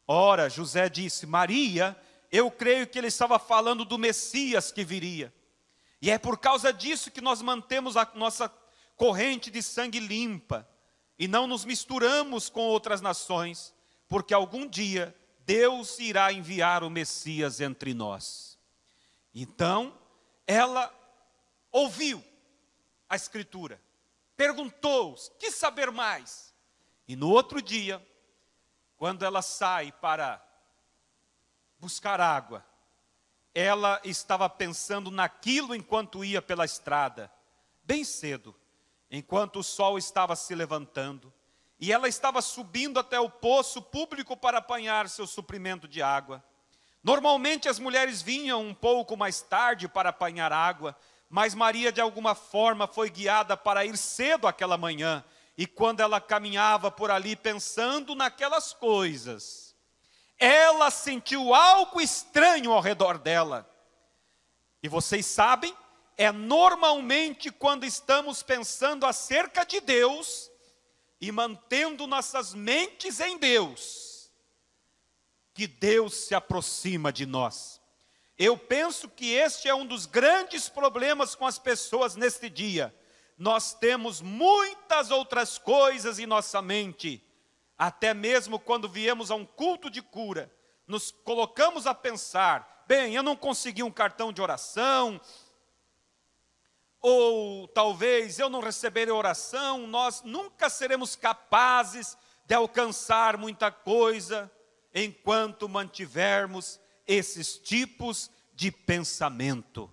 Ora, José disse: Maria, eu creio que ele estava falando do Messias que viria. E é por causa disso que nós mantemos a nossa corrente de sangue limpa e não nos misturamos com outras nações, porque algum dia Deus irá enviar o Messias entre nós. Então, ela ouviu a Escritura, perguntou-os: que saber mais? E no outro dia, quando ela sai para buscar água, ela estava pensando naquilo enquanto ia pela estrada, bem cedo, enquanto o sol estava se levantando, e ela estava subindo até o poço público para apanhar seu suprimento de água. Normalmente as mulheres vinham um pouco mais tarde para apanhar água, mas Maria de alguma forma foi guiada para ir cedo aquela manhã e quando ela caminhava por ali pensando naquelas coisas, ela sentiu algo estranho ao redor dela. E vocês sabem, é normalmente quando estamos pensando acerca de Deus e mantendo nossas mentes em Deus, que Deus se aproxima de nós. Eu penso que este é um dos grandes problemas com as pessoas neste dia nós temos muitas outras coisas em nossa mente. Até mesmo quando viemos a um culto de cura, nos colocamos a pensar: bem, eu não consegui um cartão de oração, ou talvez eu não receberei oração, nós nunca seremos capazes de alcançar muita coisa enquanto mantivermos esses tipos de pensamento.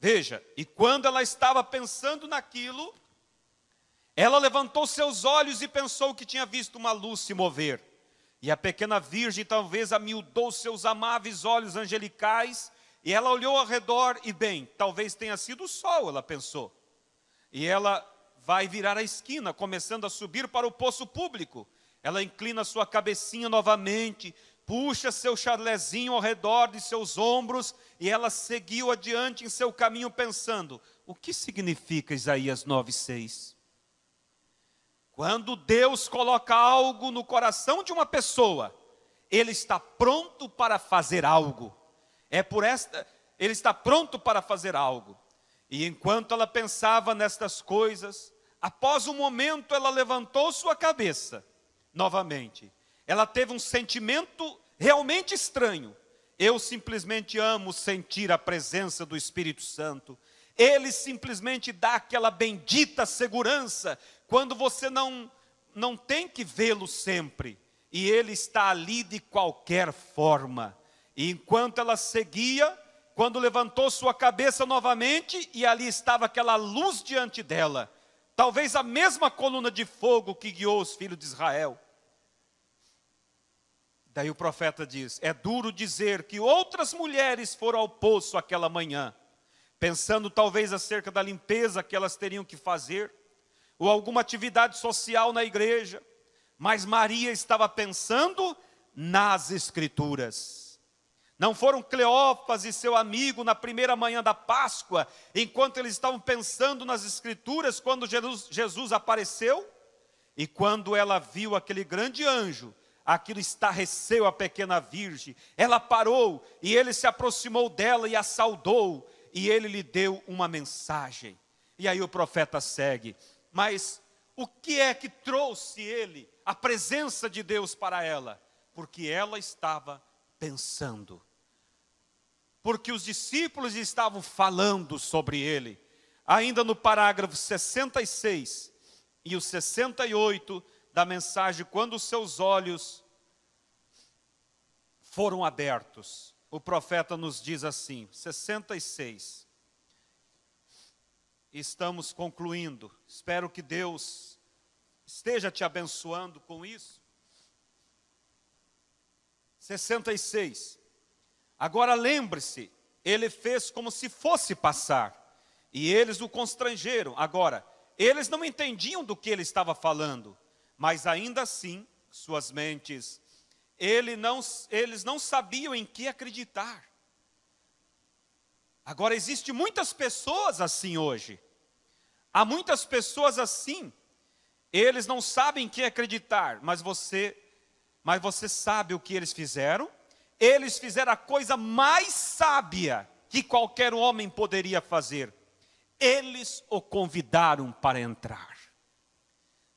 Veja, e quando ela estava pensando naquilo, ela levantou seus olhos e pensou que tinha visto uma luz se mover. E a pequena virgem talvez amiudou seus amáveis olhos angelicais, e ela olhou ao redor, e bem, talvez tenha sido o sol, ela pensou. E ela vai virar a esquina, começando a subir para o poço público. Ela inclina sua cabecinha novamente, puxa seu chalezinho ao redor de seus ombros e ela seguiu adiante em seu caminho pensando: o que significa Isaías 9:6? Quando Deus coloca algo no coração de uma pessoa, ele está pronto para fazer algo. É por esta, ele está pronto para fazer algo. E enquanto ela pensava nestas coisas, após um momento ela levantou sua cabeça novamente. Ela teve um sentimento realmente estranho. Eu simplesmente amo sentir a presença do Espírito Santo. Ele simplesmente dá aquela bendita segurança quando você não não tem que vê-lo sempre e ele está ali de qualquer forma. E enquanto ela seguia, quando levantou sua cabeça novamente e ali estava aquela luz diante dela, talvez a mesma coluna de fogo que guiou os filhos de Israel. Daí o profeta diz: É duro dizer que outras mulheres foram ao poço aquela manhã, pensando talvez acerca da limpeza que elas teriam que fazer, ou alguma atividade social na igreja, mas Maria estava pensando nas Escrituras. Não foram Cleófas e seu amigo na primeira manhã da Páscoa, enquanto eles estavam pensando nas Escrituras, quando Jesus, Jesus apareceu? E quando ela viu aquele grande anjo aquilo estarreceu a pequena virgem. Ela parou e ele se aproximou dela e a saudou, e ele lhe deu uma mensagem. E aí o profeta segue. Mas o que é que trouxe ele, a presença de Deus para ela? Porque ela estava pensando. Porque os discípulos estavam falando sobre ele. Ainda no parágrafo 66 e o 68, da mensagem, quando os seus olhos foram abertos, o profeta nos diz assim, 66. Estamos concluindo. Espero que Deus esteja te abençoando com isso. 66. Agora lembre-se, ele fez como se fosse passar, e eles o constrangeram. Agora, eles não entendiam do que ele estava falando. Mas ainda assim, suas mentes, ele não, eles não sabiam em que acreditar. Agora, existe muitas pessoas assim hoje. Há muitas pessoas assim. Eles não sabem em que acreditar, mas você, mas você sabe o que eles fizeram? Eles fizeram a coisa mais sábia que qualquer homem poderia fazer. Eles o convidaram para entrar.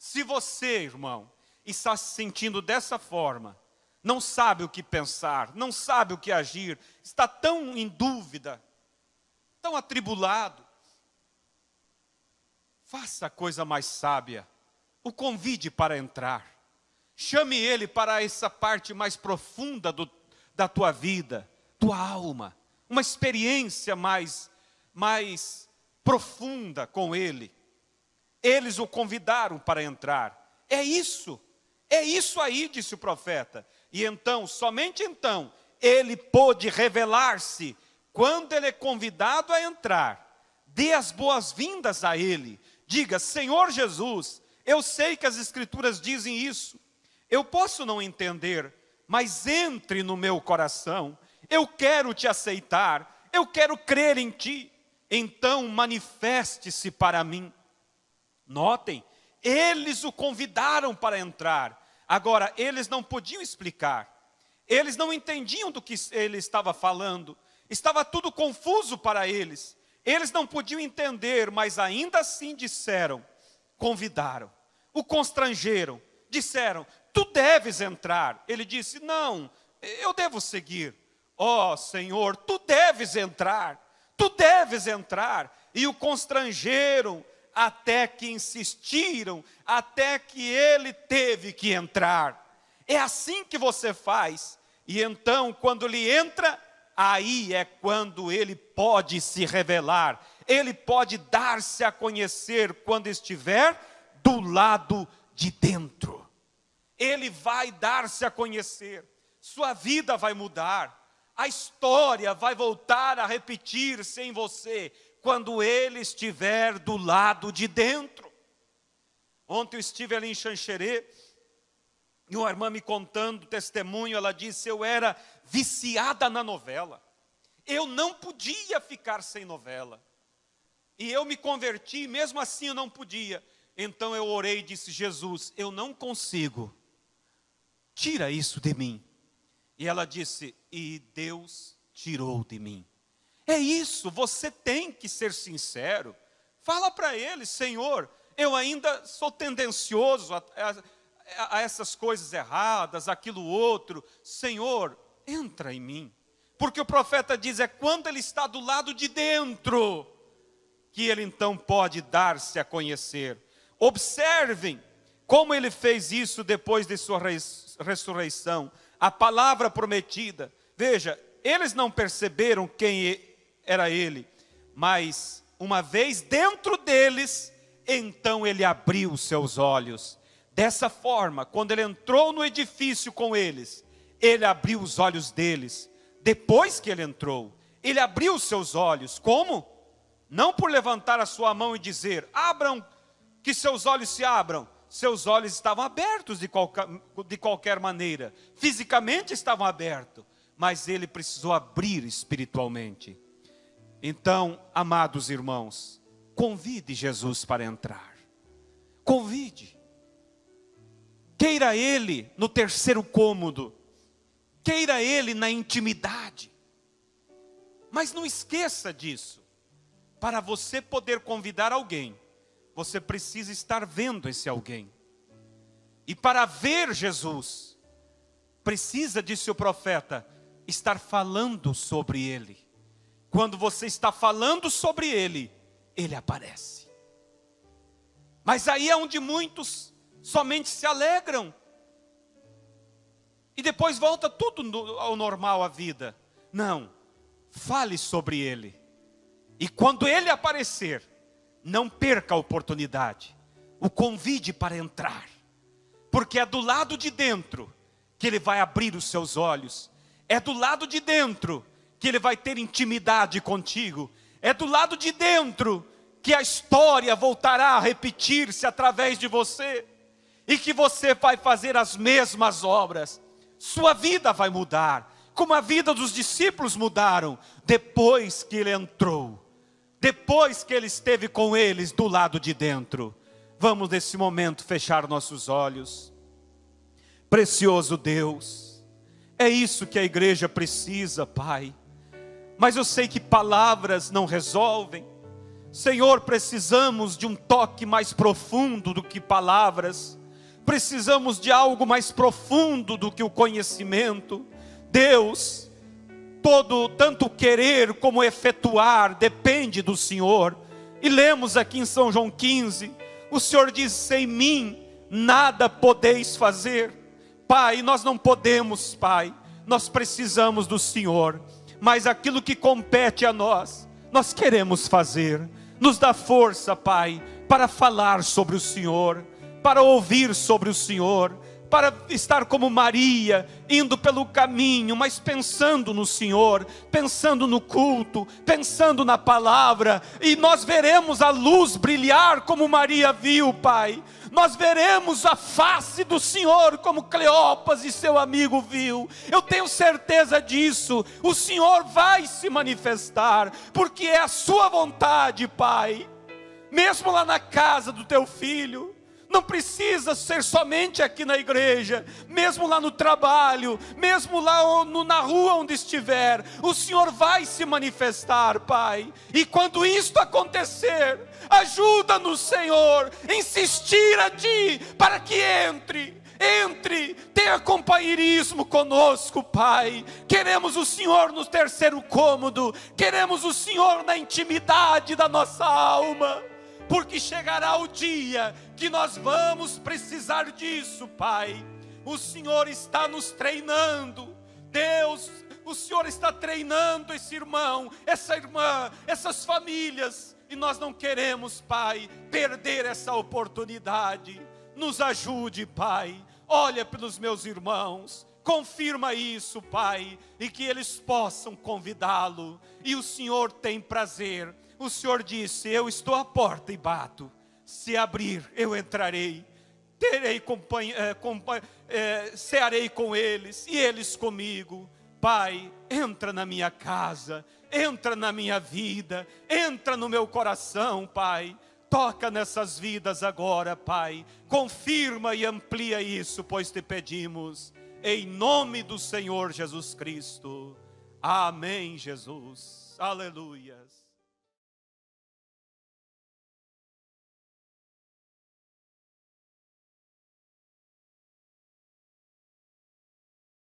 Se você, irmão, está se sentindo dessa forma, não sabe o que pensar, não sabe o que agir, está tão em dúvida, tão atribulado, faça a coisa mais sábia, o convide para entrar, chame ele para essa parte mais profunda do, da tua vida, tua alma, uma experiência mais, mais profunda com ele eles o convidaram para entrar. É isso, é isso aí, disse o profeta. E então, somente então, ele pôde revelar-se quando ele é convidado a entrar. Dê as boas-vindas a ele. Diga: Senhor Jesus, eu sei que as Escrituras dizem isso. Eu posso não entender, mas entre no meu coração. Eu quero te aceitar. Eu quero crer em ti. Então manifeste-se para mim. Notem, eles o convidaram para entrar. Agora, eles não podiam explicar. Eles não entendiam do que ele estava falando. Estava tudo confuso para eles. Eles não podiam entender, mas ainda assim disseram, convidaram, o constrangeram, disseram: Tu deves entrar. Ele disse: Não, eu devo seguir. Ó oh, Senhor, tu deves entrar, tu deves entrar. E o constrangeram, até que insistiram, até que ele teve que entrar. É assim que você faz. E então, quando ele entra, aí é quando ele pode se revelar, ele pode dar-se a conhecer quando estiver do lado de dentro. Ele vai dar-se a conhecer, sua vida vai mudar, a história vai voltar a repetir-se em você, quando ele estiver do lado de dentro. Ontem eu estive ali em Xanxerê, e uma irmã me contando testemunho, ela disse: Eu era viciada na novela, eu não podia ficar sem novela. E eu me converti, mesmo assim eu não podia. Então eu orei e disse: Jesus, eu não consigo, tira isso de mim. E ela disse: E Deus tirou de mim. É isso, você tem que ser sincero. Fala para ele, Senhor, eu ainda sou tendencioso a, a, a, essas coisas erradas, aquilo outro. Senhor, entra em mim. Porque o profeta diz: é quando ele está do lado de dentro que ele então pode dar-se a conhecer. Observem como ele fez isso depois de sua ressurreição. A palavra prometida. Veja, eles não perceberam quem era ele. Mas uma vez dentro deles, então ele abriu seus olhos. Dessa forma, quando ele entrou no edifício com eles, ele abriu os olhos deles. Depois que ele entrou, ele abriu seus olhos. Como? Não por levantar a sua mão e dizer: Abram, que seus olhos se abram. Seus olhos estavam abertos de qualquer, de qualquer maneira, fisicamente estavam abertos, mas ele precisou abrir espiritualmente. Então, amados irmãos, convide Jesus para entrar. Convide. Queira Ele no terceiro cômodo. Queira Ele na intimidade. Mas não esqueça disso. Para você poder convidar alguém, você precisa estar vendo esse alguém. E para ver Jesus, precisa, disse o profeta, estar falando sobre ele. Quando você está falando sobre ele, ele aparece. Mas aí é onde muitos somente se alegram. E depois volta tudo ao normal, a vida. Não, fale sobre ele. E quando ele aparecer, não perca a oportunidade. O convide para entrar. Porque é do lado de dentro que ele vai abrir os seus olhos. É do lado de dentro que ele vai ter intimidade contigo. É do lado de dentro que a história voltará a repetir-se através de você e que você vai fazer as mesmas obras. Sua vida vai mudar, como a vida dos discípulos mudaram depois que ele entrou, depois que ele esteve com eles do lado de dentro. Vamos nesse momento fechar nossos olhos. Precioso Deus, é isso que a igreja precisa, Pai mas eu sei que palavras não resolvem. Senhor, precisamos de um toque mais profundo do que palavras, precisamos de algo mais profundo do que o conhecimento. Deus, todo tanto querer como efetuar depende do Senhor. E lemos aqui em São João 15, o Senhor diz: "Sem mim nada podeis fazer". Pai, nós não podemos, Pai. Nós precisamos do Senhor mas aquilo que compete a nós, nós queremos fazer. Nos dá força, Pai, para falar sobre o Senhor, para ouvir sobre o Senhor para estar como Maria, indo pelo caminho, mas pensando no Senhor, pensando no culto, pensando na palavra, e nós veremos a luz brilhar como Maria viu, Pai. Nós veremos a face do Senhor como Cleopas e seu amigo viu. Eu tenho certeza disso. O Senhor vai se manifestar, porque é a sua vontade, Pai. Mesmo lá na casa do teu filho, não precisa ser somente aqui na igreja, mesmo lá no trabalho, mesmo lá no, na rua onde estiver, o Senhor vai se manifestar, Pai. E quando isto acontecer, ajuda-nos, Senhor, insistir a Ti para que entre entre, tenha companheirismo conosco, Pai. Queremos o Senhor no terceiro cômodo, queremos o Senhor na intimidade da nossa alma porque chegará o dia que nós vamos precisar disso, Pai. O Senhor está nos treinando, Deus, o Senhor está treinando esse irmão, essa irmã, essas famílias, e nós não queremos, Pai, perder essa oportunidade. Nos ajude, Pai. Olha pelos meus irmãos, confirma isso, Pai, e que eles possam convidá-lo. E o Senhor tem prazer o Senhor disse: Eu estou à porta e bato. Se abrir, eu entrarei, terei eh, eh, cearei com eles e eles comigo. Pai, entra na minha casa, entra na minha vida, entra no meu coração, Pai. Toca nessas vidas agora, Pai. Confirma e amplia isso, pois te pedimos, em nome do Senhor Jesus Cristo. Amém, Jesus. Aleluias.